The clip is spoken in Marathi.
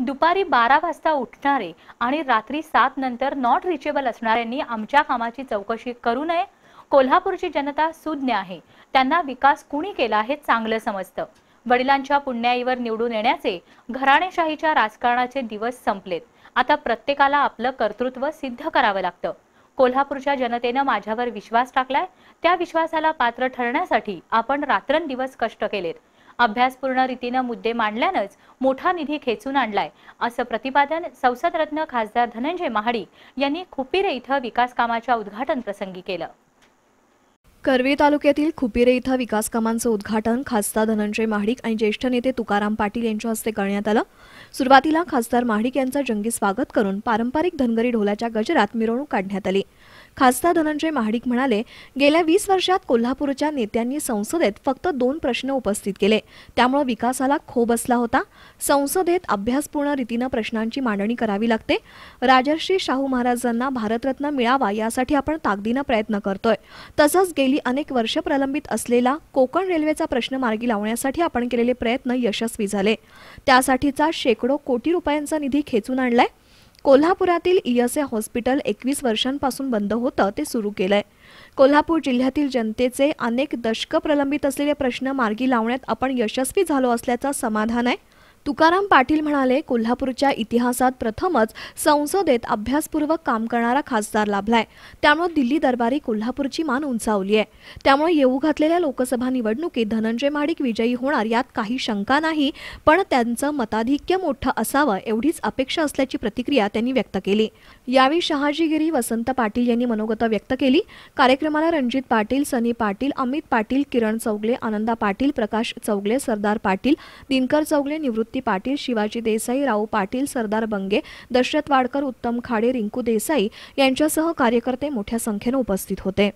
दुपारी बारा वाजता उठणारे आणि रात्री सात नंतर नॉट रिचेबल असणाऱ्यांनी आमच्या कामाची चौकशी करू नये कोल्हापूरची जनता सुज्ञ आहे त्यांना विकास कुणी केला हे चांगलं समजतं वडिलांच्या पुण्याईवर निवडून येण्याचे घराणेशाहीच्या राजकारणाचे दिवस संपलेत आता प्रत्येकाला आपलं कर्तृत्व सिद्ध करावं लागतं कोल्हापूरच्या जनतेनं माझ्यावर विश्वास टाकलाय त्या विश्वासाला पात्र ठरण्यासाठी आपण रात्रंदिवस कष्ट केलेत अभ्यासपूर्ण रीतीनं मुद्दे मांडल्यानंच मोठा निधी खेचून आणलाय असं प्रतिपादन संसदरत्न खासदार धनंजय महाडी यांनी खुपिरे इथं विकास कामाच्या उद्घाटन प्रसंगी केलं करवी तालुक्यातील खुपिरे इथं विकास कामांचं उद्घाटन खासदार धनंजय महाडिक आणि ज्येष्ठ नेते तुकाराम पाटील यांच्या हस्ते करण्यात आलं सुरुवातीला खासदार महाडिक यांचं जंगी स्वागत करून पारंपरिक धनगरी ढोलाच्या गजरात मिरवणूक काढण्यात आली खासदार धनंजय महाडिक म्हणाले गेल्या वीस वर्षात कोल्हापूरच्या नेत्यांनी संसदेत फक्त दोन प्रश्न उपस्थित केले त्यामुळे विकासाला खो बसला होता संसदेत अभ्यासपूर्ण रीतीनं प्रश्नांची मांडणी करावी लागते राजर्षी शाहू महाराजांना भारतरत्न मिळावा यासाठी आपण ताकदीनं प्रयत्न करतोय तसंच गेली अनेक वर्ष प्रलंबित असलेला कोकण रेल्वेचा प्रश्न मार्गी लावण्यासाठी आपण केलेले प्रयत्न यशस्वी झाले त्यासाठीचा शेकडो कोटी रुपयांचा निधी खेचून आणलाय कोल्हापुरातील ईएसए हॉस्पिटल एकवीस वर्षांपासून बंद होतं ते सुरू केलंय कोल्हापूर जिल्ह्यातील जनतेचे अनेक दशक प्रलंबित असलेले प्रश्न मार्गी लावण्यात आपण यशस्वी झालो असल्याचं समाधान आहे तुकाराम पाटील म्हणाले कोल्हापूरच्या इतिहासात प्रथमच संसदेत अभ्यासपूर्वक काम करणारा खासदार लाभलाय त्यामुळे दिल्ली दरबारी कोल्हापूरची मान उंचावली आहे त्यामुळे येऊ घातलेल्या लोकसभा निवडणुकीत धनंजय माडिक विजयी होणार यात काही शंका नाही पण त्यांचं मताधिक्य मोठं असावं एवढीच अपेक्षा असल्याची प्रतिक्रिया त्यांनी व्यक्त केली यावेळी शहाजीगिरी वसंत पाटील यांनी मनोगत व्यक्त केली कार्यक्रमाला रणजित पाटील सनी पाटील अमित पाटील किरण चौगले आनंदा पाटील प्रकाश चौगले सरदार पाटील दिनकर चौगले निवृत्त दीप्ती पाटील शिवाजी देसाई राऊ पाटील सरदार बंगे दशरथ वाडकर उत्तम खाडे रिंकू देसाई यांच्यासह कार्यकर्ते मोठ्या संख्येनं उपस्थित होते